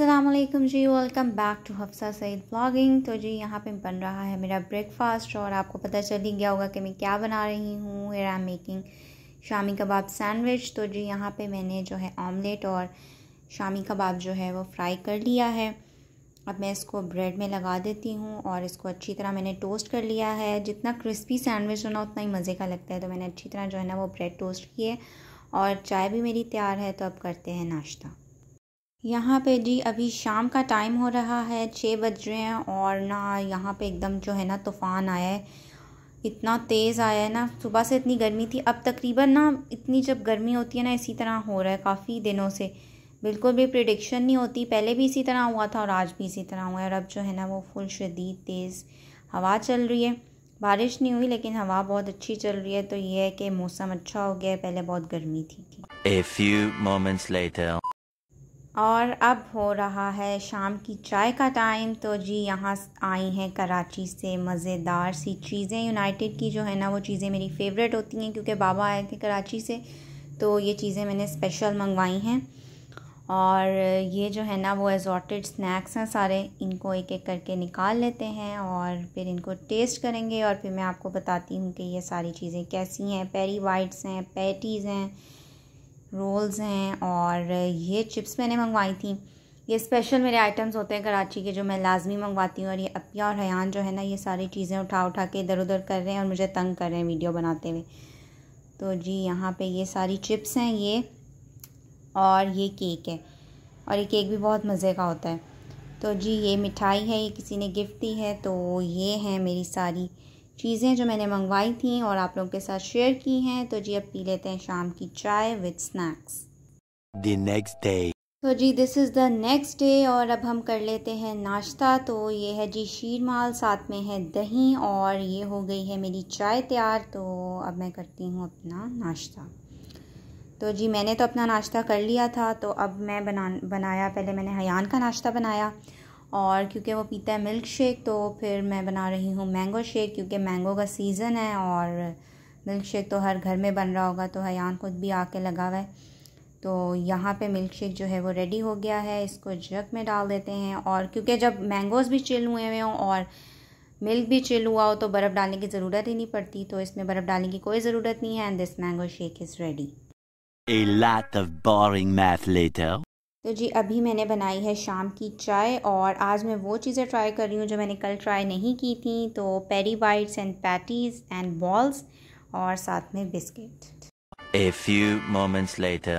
Aslam ji welcome back to Hafsa Saeed blogging तो जी यहाँ पे बन रहा है मेरा ब्रेकफास्ट और आपको पता चल ही गया होगा कि मैं क्या बना रही हूँ I am making shami kebab sandwich तो जी यहाँ पे मैंने जो है ऑमलेट और शामी कबाब जो है वो फ्राई कर लिया है अब मैं इसको ब्रेड में लगा देती हूँ और इसको अच्छी तरह मैंने टोस्ट कर लिया है जितना क्रिस्पी सैंडविच होना उतना ही मज़े का लगता है तो मैंने अच्छी तरह जो है ना वो ब्रेड टोस्ट किए और चाय भी मेरी तैयार है तो अब करते हैं नाश्ता यहाँ पे जी अभी शाम का टाइम हो रहा है छः बज रहे हैं और ना यहाँ पे एकदम जो है ना तूफ़ान आया है इतना तेज़ आया है ना सुबह से इतनी गर्मी थी अब तकरीबन ना इतनी जब गर्मी होती है ना इसी तरह हो रहा है काफ़ी दिनों से बिल्कुल भी प्रिडिक्शन नहीं होती पहले भी इसी तरह हुआ था और आज भी इसी तरह हुआ है और अब जो है ना वो फुल शदीद तेज़ हवा चल रही है बारिश नहीं हुई लेकिन हवा बहुत अच्छी चल रही है तो ये है कि मौसम अच्छा हो गया है पहले बहुत गर्मी थी A few moments later. और अब हो रहा है शाम की चाय का टाइम तो जी यहाँ आई हैं कराची से मज़ेदार सी चीज़ें यूनाइटेड की जो है ना वो चीज़ें मेरी फेवरेट होती हैं क्योंकि बाबा आए थे कराची से तो ये चीज़ें मैंने स्पेशल मंगवाई हैं और ये जो है ना वो एजॉटेड स्नैक्स हैं सारे इनको एक एक करके निकाल लेते हैं और फिर इनको टेस्ट करेंगे और फिर मैं आपको बताती हूँ कि ये सारी चीज़ें कैसी हैं पेरी वाइट्स हैं पैटीज़ हैं रोल्स हैं और ये चिप्स मैंने मंगवाई थी ये स्पेशल मेरे आइटम्स होते हैं कराची के जो मैं लाजमी मंगवाती हूँ और ये अपिया और हयान जो है ना ये सारी चीज़ें उठा उठा के इधर उधर कर रहे हैं और मुझे तंग कर रहे हैं वीडियो बनाते हुए तो जी यहाँ पे ये सारी चिप्स हैं ये और ये केक है और ये केक भी बहुत मज़े का होता है तो जी ये मिठाई है ये किसी ने गिफ्ट दी है तो ये है मेरी सारी चीज़ें जो मैंने मंगवाई थी और आप लोगों के साथ शेयर की हैं तो जी अब पी लेते हैं शाम की चाय विद स्नैक्स नेक्स्ट डे तो जी this is the next day और अब हम कर लेते हैं नाश्ता तो ये है जी शीरमाल साथ में है दही और ये हो गई है मेरी चाय तैयार तो अब मैं करती हूँ अपना नाश्ता तो जी मैंने तो अपना नाश्ता कर लिया था तो अब मैं बना बनाया पहले मैंने हयान का नाश्ता बनाया और क्योंकि वो पीता है मिल्क शेक तो फिर मैं बना रही हूँ मैंगो शेक क्योंकि मैंगो का सीज़न है और मिल्क शेक तो हर घर में बन रहा होगा तो हयान खुद भी आके लगा हुआ है तो यहाँ पे मिल्क शेक जो है वो रेडी हो गया है इसको जग में डाल देते हैं और क्योंकि जब मैंगोज़ भी चिल हुए हुए हों और मिल्क भी चिल हुआ हो तो बर्फ़ डालने की ज़रूरत ही नहीं पड़ती तो इसमें बर्फ़ डालने की कोई ज़रूरत नहीं है and this mango shake is ready A lot of boring math later. तो जी अभी मैंने बनाई है शाम की चाय और आज मैं वो चीज़ें ट्राई कर रही हूँ जो मैंने कल ट्राई नहीं की थी तो peri bites and patties and balls और साथ में biscuit A few moments later.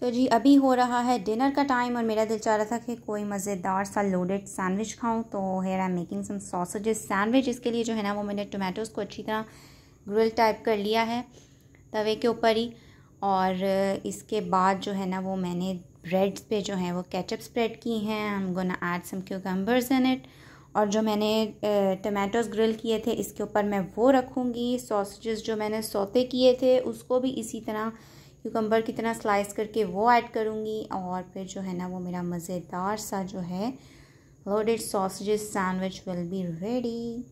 तो जी अभी हो रहा है डिनर का टाइम और मेरा दिल चाह रहा था कि कोई मज़ेदार सा लोडेड सैंडविच खाऊं तो here I am making some sausages sandwich इसके लिए जो है ना वो मैंने टोमेटोज़ को अच्छी तरह ग्रिल टाइप कर लिया है तवे के ऊपर ही और इसके बाद जो है ना वो मैंने ब्रेड्स पे जो है वो केचप स्प्रेड की हैं हम go gonna add some cucumbers in it और जो मैंने टमाटोज़ ग्रिल किए थे इसके ऊपर मैं वो रखूँगी सॉसेजेस जो मैंने सोते किए थे उसको भी इसी तरह क्यूकम्बर की तरह स्लाइस करके वो ऐड करूँगी और फिर जो है ना वो मेरा मज़ेदार सा जो है loaded sausages sandwich will be ready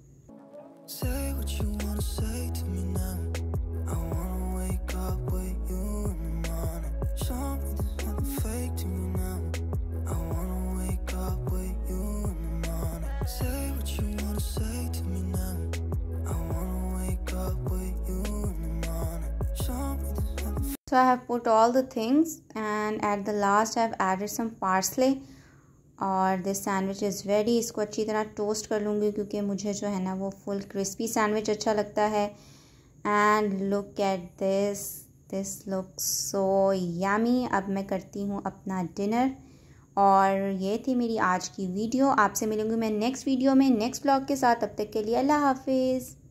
so I have put all the things and at the last I have added some parsley और दिस सैंडविच इज़ वेरी इसको अच्छी तरह टोस्ट कर लूँगी क्योंकि मुझे जो है ना वो फुल क्रिस्पी सैंडविच अच्छा लगता है and look at this this look so yummy अब मैं करती हूँ अपना डिनर और ये थी मेरी आज की वीडियो आपसे मिलूँगी मैं नेक्स्ट वीडियो में नेक्स्ट ब्लॉग के साथ अब तक के लिए अल्लाह हाफिज़